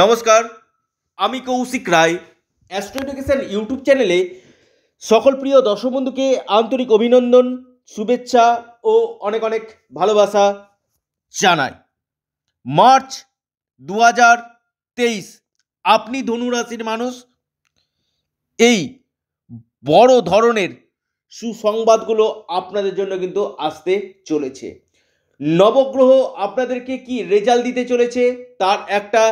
নমস্কার আমি Kaushik Roy astro education YouTube চ্যানেলে সকল প্রিয় দর্শক বন্ধুকে আন্তরিক অভিনন্দন শুভেচ্ছা ও অনেক অনেক ভালোবাসা জানাই মার্চ দু হাজার তেইশ আপনি ধনুরাশির মানুষ এই বড় ধরনের সুসংবাদগুলো আপনাদের জন্য কিন্তু আসতে চলেছে নবগ্রহ আপনাদেরকে কি রেজাল্ট দিতে চলেছে তার একটা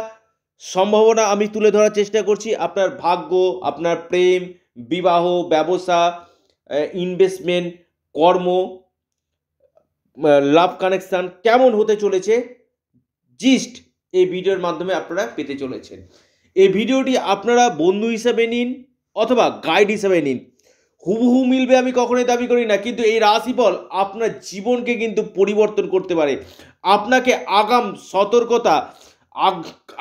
সম্ভাবনা আমি তুলে ধরার চেষ্টা করছি আপনার ভাগ্য আপনার প্রেম বিবাহ ব্যবসা ইনভেস্টমেন্ট কর্ম লাভ কানেকশান কেমন হতে চলেছে জিস্ট এই ভিডিওর মাধ্যমে আপনারা পেতে চলেছেন এই ভিডিওটি আপনারা বন্ধু হিসাবে নিন অথবা গাইড হিসাবে নিন হুবহু মিলবে আমি কখনোই দাবি করি না কিন্তু এই রাশিফল আপনার জীবনকে কিন্তু পরিবর্তন করতে পারে আপনাকে আগাম সতর্কতা আগ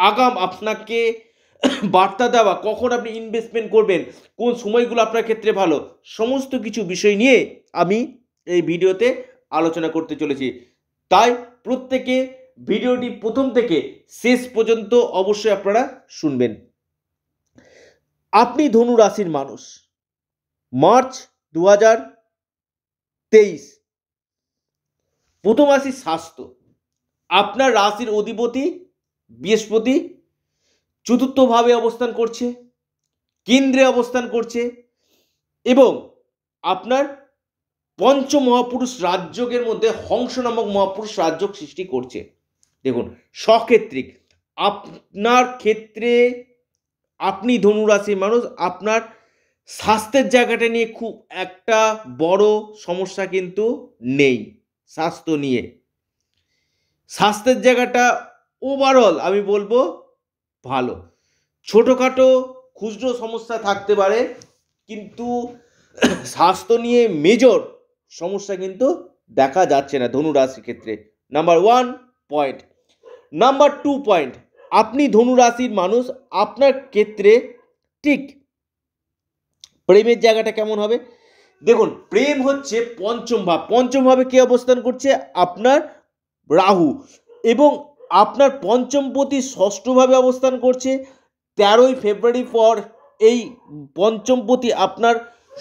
আগাম আপনাকে বার্তা দেওয়া কখন আপনি ইনভেস্টমেন্ট করবেন কোন সময়গুলো আপনার ক্ষেত্রে ভালো সমস্ত কিছু বিষয় নিয়ে আমি এই ভিডিওতে আলোচনা করতে চলেছি তাই প্রত্যেকে ভিডিওটি প্রথম থেকে শেষ পর্যন্ত অবশ্যই আপনারা শুনবেন আপনি ধনু রাশির মানুষ মার্চ দু হাজার তেইশ প্রথম আসি স্বাস্থ্য আপনার রাশির অধিপতি বৃহস্পতি চতুর্থভাবে অবস্থান করছে কেন্দ্রে অবস্থান করছে এবং আপনার পঞ্চ মহাপুরুষ রাজযোগের মধ্যে হংস নামক মহাপুরুষ রাজযোগ সৃষ্টি করছে দেখুন সক্ষেত্রিক আপনার ক্ষেত্রে আপনি ধনুরাশির মানুষ আপনার স্বাস্থ্যের জায়গাটা নিয়ে খুব একটা বড় সমস্যা কিন্তু নেই স্বাস্থ্য নিয়ে স্বাস্থ্যের জায়গাটা ওভারঅল আমি বলবো ভালো ছোটোখাটো খুচরো সমস্যা থাকতে পারে কিন্তু স্বাস্থ্য নিয়ে মেজর সমস্যা কিন্তু দেখা যাচ্ছে না ধনুরাশির ক্ষেত্রে number one point number two point আপনি ধনুরাশির মানুষ আপনার ক্ষেত্রে ঠিক প্রেমের জায়গাটা কেমন হবে দেখুন প্রেম হচ্ছে পঞ্চম ভাব পঞ্চম ভাবে কে অবস্থান করছে আপনার রাহু এবং আপনার পঞ্চমপতি ষষ্ঠভাবে অবস্থান করছে তেরোই ফেব্রুয়ারি পর এই পঞ্চমপতি আপনার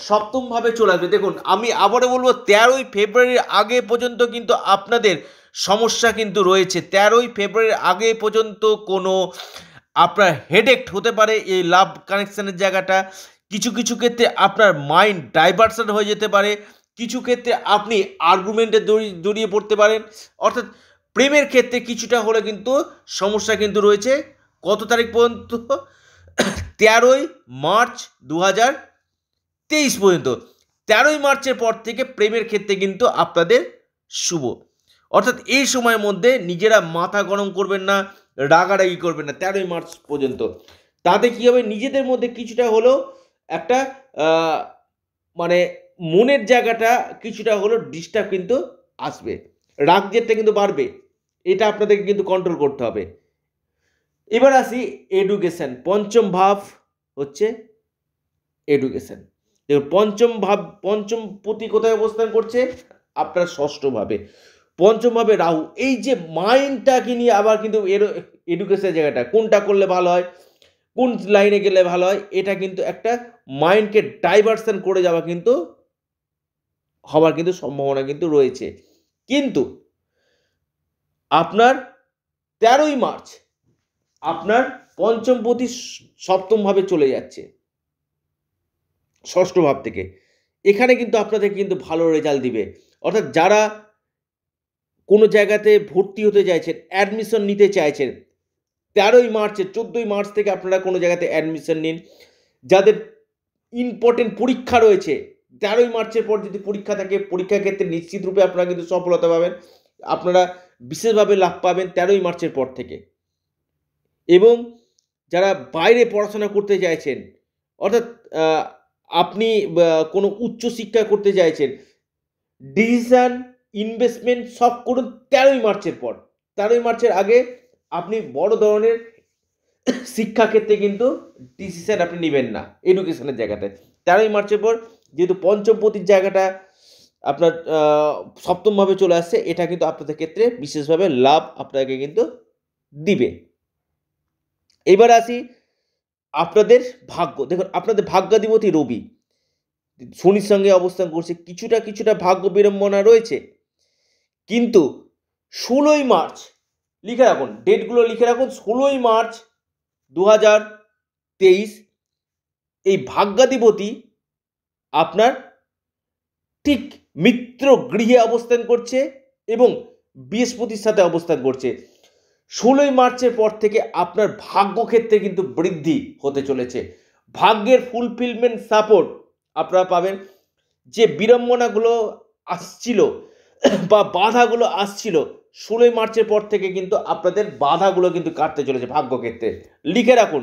সপ্তমভাবে চলে আসবে দেখুন আমি আবারও বলবো তেরোই ফেব্রুয়ারির আগে পর্যন্ত কিন্তু আপনাদের সমস্যা কিন্তু রয়েছে তেরোই ফেব্রুয়ারির আগে পর্যন্ত কোনো আপনার হেডেক্ট হতে পারে এই লাভ কানেকশানের জায়গাটা কিছু কিছু ক্ষেত্রে আপনার মাইন্ড ডাইভার্সন হয়ে যেতে পারে কিছু ক্ষেত্রে আপনি আর্গুমেন্টে জড়িয়ে পড়তে পারেন অর্থাৎ প্রেমের ক্ষেত্রে কিছুটা হলে কিন্তু সমস্যা কিন্তু রয়েছে কত তারিখ পর্যন্ত তেরোই মার্চ দু হাজার তেইশ পর্যন্ত তেরোই মার্চের পর থেকে প্রেমের ক্ষেত্রে কিন্তু আপনাদের শুভ অর্থাৎ এই সময়ের মধ্যে নিজেরা মাথা গরম করবেন না রাগারাগি করবেন না তেরোই মার্চ পর্যন্ত তাতে কী হবে নিজেদের মধ্যে কিছুটা হলো একটা মানে মনের জায়গাটা কিছুটা হলো ডিস্টার্ব কিন্তু আসবে রাগ যেতে কিন্তু বাড়বে এটা আপনাদেরকে কিন্তু কন্ট্রোল করতে হবে এবার আসি এডুকেশান পঞ্চম ভাব হচ্ছে এডুকেশান দেখুন পঞ্চম ভাব পঞ্চম প্রতি কোথায় অবস্থান করছে আপনার ষষ্ঠভাবে পঞ্চমভাবে রাহু এই যে মাইন্ডটাকে নিয়ে আবার কিন্তু এর জায়গাটা কোনটা করলে ভালো হয় কোন লাইনে গেলে ভালো হয় এটা কিন্তু একটা মাইন্ডকে ডাইভার্সন করে যাওয়া কিন্তু হওয়ার কিন্তু সম্ভাবনা কিন্তু রয়েছে কিন্তু আপনার তেরোই মার্চ আপনার পঞ্চম প্রতি সপ্তমভাবে চলে যাচ্ছে ষষ্ঠ ভাব থেকে এখানে কিন্তু আপনাদের কিন্তু ভালো রেজাল্ট দিবে অর্থাৎ যারা কোনো জায়গাতে ভর্তি হতে চাইছেন অ্যাডমিশন নিতে চাইছেন তেরোই মার্চে চোদ্দোই মার্চ থেকে আপনারা কোনো জায়গাতে অ্যাডমিশন নিন যাদের ইম্পর্টেন্ট পরীক্ষা রয়েছে তেরোই মার্চের পর যদি পরীক্ষা থাকে পরীক্ষা ক্ষেত্রে নিশ্চিত রূপে আপনারা কিন্তু সফলতা পাবেন আপনারা বিশেষভাবে লাভ পাবেন তেরোই মার্চের পর থেকে এবং যারা বাইরে পড়াশোনা করতে চাইছেন অর্থাৎ আপনি কোনো উচ্চশিক্ষা করতে চাইছেন ডিসিশান ইনভেস্টমেন্ট সব করুন তেরোই মার্চের পর তেরোই মার্চের আগে আপনি বড় ধরনের শিক্ষাক্ষেত্রে কিন্তু ডিসিশান আপনি নেবেন না এডুকেশনের জায়গাতে তেরোই মার্চের পর যেহেতু পঞ্চমপতির জায়গাটা আপনার সপ্তমভাবে চলে আসছে এটা কিন্তু আপনাদের ক্ষেত্রে বিশেষভাবে লাভ আপনাকে কিন্তু দিবে এবার আসি আপনাদের ভাগ্য দেখুন আপনাদের ভাগ্যাধিপতি রবি শনির সঙ্গে অবস্থান করছে কিছুটা কিছুটা ভাগ্য বিড়ম্বনা রয়েছে কিন্তু ষোলোই মার্চ লিখে রাখুন ডেটগুলো লিখে রাখুন ষোলোই মার্চ দু হাজার তেইশ এই ভাগ্যাধিপতি আপনার ঠিক মিত্র গৃহে অবস্থান করছে এবং বৃহস্পতির সাথে অবস্থান করছে ষোলোই মার্চের পর থেকে আপনার ভাগ্যক্ষেত্রে কিন্তু বৃদ্ধি হতে চলেছে ভাগ্যের ফুলফিলমেন্ট সাপোর্ট আপনারা পাবেন যে বিড়ম্বনাগুলো আসছিল বা বাধাগুলো আসছিল ষোলোই মার্চের পর থেকে কিন্তু আপনাদের বাধাগুলো কিন্তু কাটতে চলেছে ভাগ্যক্ষেত্রে লিখে রাখুন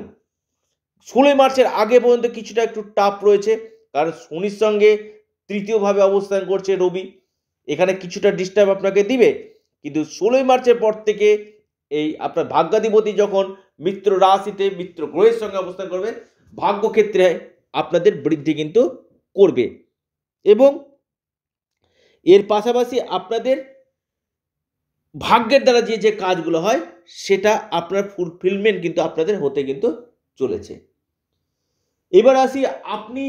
ষোলোই মার্চের আগে পর্যন্ত কিছুটা একটু টাপ রয়েছে কারণ শনির সঙ্গে তৃতীয়ভাবে অবস্থান করছে রবি এখানে কিছুটা ডিস্টার্ব আপনাকে দিবে কিন্তু ষোলোই মার্চের পর থেকে এই আপনার ভাগ্যাধিপতি যখন মিত্র রাশিতে মিত্র গ্রহের সঙ্গে অবস্থান করবে ভাগ্যক্ষেত্রে আপনাদের বৃদ্ধি কিন্তু করবে এবং এর পাশাপাশি আপনাদের ভাগ্যের দ্বারা যে যে কাজগুলো হয় সেটা আপনার ফুলফিলমেন্ট কিন্তু আপনাদের হতে কিন্তু চলেছে এবার আসি আপনি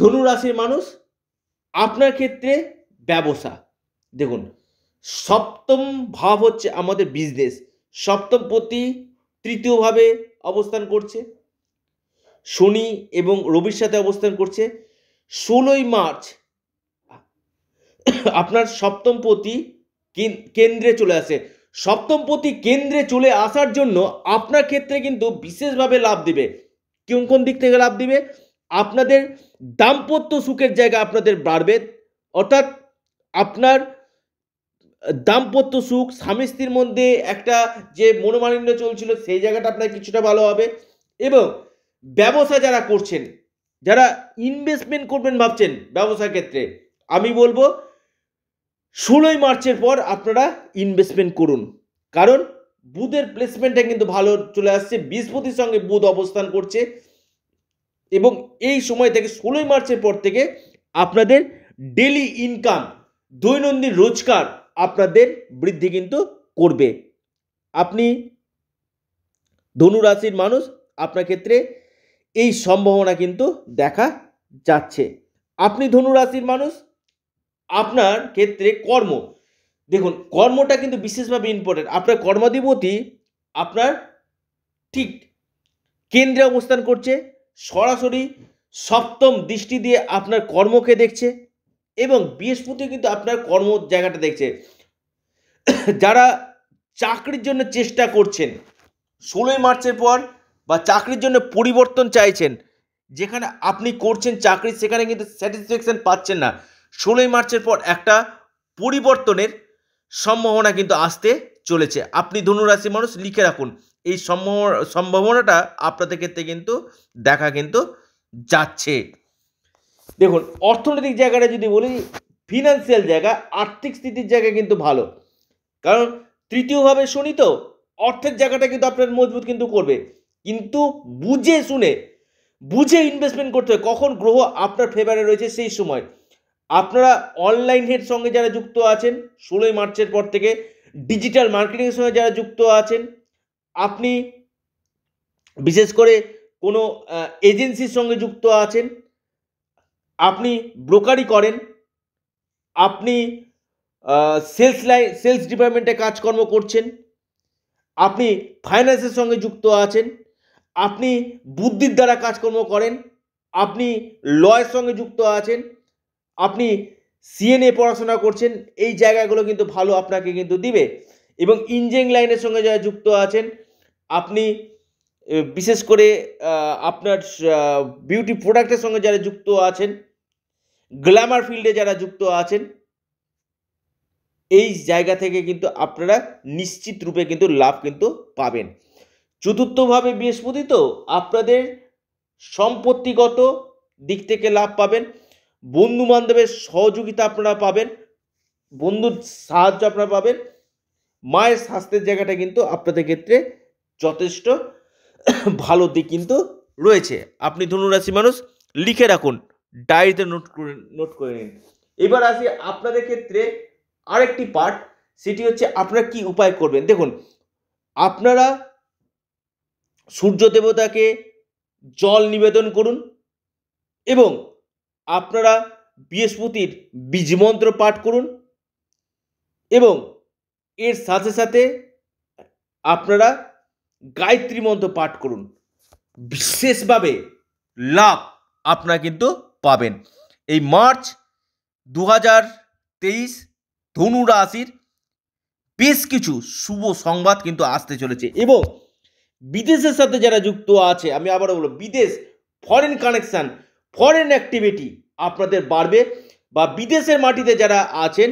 ধনুরাশির মানুষ আপনার ক্ষেত্রে ব্যবসা দেখুন সপ্তম ভাব হচ্ছে আমাদের বিজনেস সপ্তম প্রতি তৃতীয়ভাবে অবস্থান করছে শনি এবং রবির সাথে অবস্থান করছে ষোলোই মার্চ আপনার সপ্তম প্রতি কেন্দ্রে চলে আসে সপ্তম প্রতি কেন্দ্রে চলে আসার জন্য আপনার ক্ষেত্রে কিন্তু বিশেষভাবে লাভ দিবে কোন কোন দিক থেকে লাভ দিবে আপনাদের দাম্পত্য সুখের জায়গা আপনাদের বাড়বে অর্থাৎ আপনার দাম্পত্য সুখ স্বামী স্ত্রীর মধ্যে একটা যে মনোমালিন্য চলছিল সেই জায়গাটা আপনার কিছুটা ভালো হবে এবং ব্যবসা যারা করছেন যারা ইনভেস্টমেন্ট করবেন ভাবছেন ব্যবসার ক্ষেত্রে আমি বলবো ষোলোই মার্চের পর আপনারা ইনভেস্টমেন্ট করুন কারণ বুধের প্লেসমেন্টটা কিন্তু ভালো চলে আসছে বৃহস্পতির সঙ্গে বুধ অবস্থান করছে এবং এই সময় থেকে ষোলোই মার্চের পর থেকে আপনাদের ডেলি ইনকাম দৈনন্দিন রোজগার আপনাদের বৃদ্ধি কিন্তু করবে আপনি ধনুরাশির মানুষ আপনার ক্ষেত্রে এই সম্ভাবনা কিন্তু দেখা যাচ্ছে আপনি ধনুরাশির মানুষ আপনার ক্ষেত্রে কর্ম দেখুন কর্মটা কিন্তু বিশেষভাবে ইম্পর্টেন্ট আপনার কর্মাধিপতি আপনার ঠিক কেন্দ্রে অবস্থান করছে সরাসরি সপ্তম দৃষ্টি দিয়ে আপনার কর্মকে দেখছে এবং বৃহস্পতি কিন্তু আপনার কর্ম জায়গাটা দেখছে যারা চাকরির জন্য চেষ্টা করছেন ষোলোই মার্চের পর বা চাকরির জন্য পরিবর্তন চাইছেন যেখানে আপনি করছেন চাকরি সেখানে কিন্তু স্যাটিসফ্যাকশান পাচ্ছেন না ষোলোই মার্চের পর একটা পরিবর্তনের সম্ভাবনা কিন্তু আসতে চলেছে আপনি ধনুরাশি মানুষ লিখে রাখুন এই সম্ভাবনাটা আপনাদের ক্ষেত্রে কিন্তু দেখা কিন্তু যাচ্ছে দেখুন অর্থনৈতিক জায়গাটা যদি বলি ফিনান্সিয়াল জায়গা আর্থিক স্থিতির জায়গা কিন্তু ভালো কারণ তৃতীয়ভাবে শুনি তো অর্থের জায়গাটা কিন্তু আপনার মজবুত কিন্তু করবে কিন্তু বুঝে শুনে বুঝে ইনভেস্টমেন্ট করতে হবে কখন গ্রহ আপনার ফেভারে রয়েছে সেই সময় আপনারা অনলাইনের সঙ্গে যারা যুক্ত আছেন ষোলোই মার্চের পর থেকে ডিজিটাল মার্কেটিংয়ের সঙ্গে যারা যুক্ত আছেন আপনি বিশেষ করে কোনো এজেন্সির সঙ্গে যুক্ত আছেন আপনি ব্রোকারি করেন আপনি সেলস লাইন সেলস ডিপার্টমেন্টে কাজকর্ম করছেন আপনি ফাইন্যান্সের সঙ্গে যুক্ত আছেন আপনি বুদ্ধির দ্বারা কাজকর্ম করেন আপনি লয়ের সঙ্গে যুক্ত আছেন আপনি সিএনএ পড়াশোনা করছেন এই জায়গাগুলো কিন্তু ভালো আপনাকে কিন্তু দিবে এবং ইঞ্জিন লাইনের সঙ্গে যারা যুক্ত আছেন আপনি বিশেষ করে আপনার বিউটি প্রোডাক্টের সঙ্গে যারা যুক্ত আছেন গ্ল্যামার ফিল্ডে যারা যুক্ত আছেন এই জায়গা থেকে কিন্তু আপনারা নিশ্চিত রূপে কিন্তু লাভ কিন্তু পাবেন চতুর্থভাবে বৃহস্পতি তো আপনাদের সম্পত্তিগত দিক থেকে লাভ পাবেন বন্ধু বান্ধবের সহযোগিতা আপনারা পাবেন বন্ধুর সাহায্য আপনারা পাবেন মায়ের স্বাস্থ্যের জায়গাটা কিন্তু আপনাদের ক্ষেত্রে যথেষ্ট ভালো দিক কিন্তু রয়েছে আপনি ধনুরাশি মানুষ লিখে রাখুন ডায়েরিতে নোট করে নোট করে নিন এবার আসি আপনাদের ক্ষেত্রে আরেকটি পার্ট সেটি হচ্ছে আপনারা কি উপায় করবেন দেখুন আপনারা সূর্য দেবতাকে জল নিবেদন করুন এবং আপনারা বৃহস্পতির বীজমন্ত্র পাঠ করুন এবং এর সাথে সাথে আপনারা গায়ত্রী মন্ত্র পাঠ করুন বিশেষভাবে লাভ আপনারা কিন্তু পাবেন এই মার্চ দু হাজার তেইশ ধনু রাশির বেশ কিছু শুভ সংবাদ কিন্তু আসতে চলেছে এবং বিদেশের সাথে যারা যুক্ত আছে আমি আবারও বলব বিদেশ ফরেন কানেকশান ফরেন অ্যাক্টিভিটি আপনাদের বাড়বে বা বিদেশের মাটিতে যারা আছেন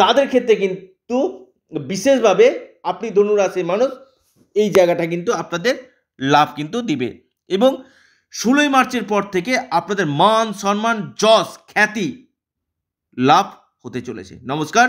তাদের ক্ষেত্রে কিন্তু তো বিশেষভাবে আপনি ধনুরাশির মানুষ এই জায়গাটা কিন্তু আপনাদের লাভ কিন্তু দিবে এবং ষোলোই মার্চের পর থেকে আপনাদের মান সম্মান যশ খ্যাতি লাভ হতে চলেছে নমস্কার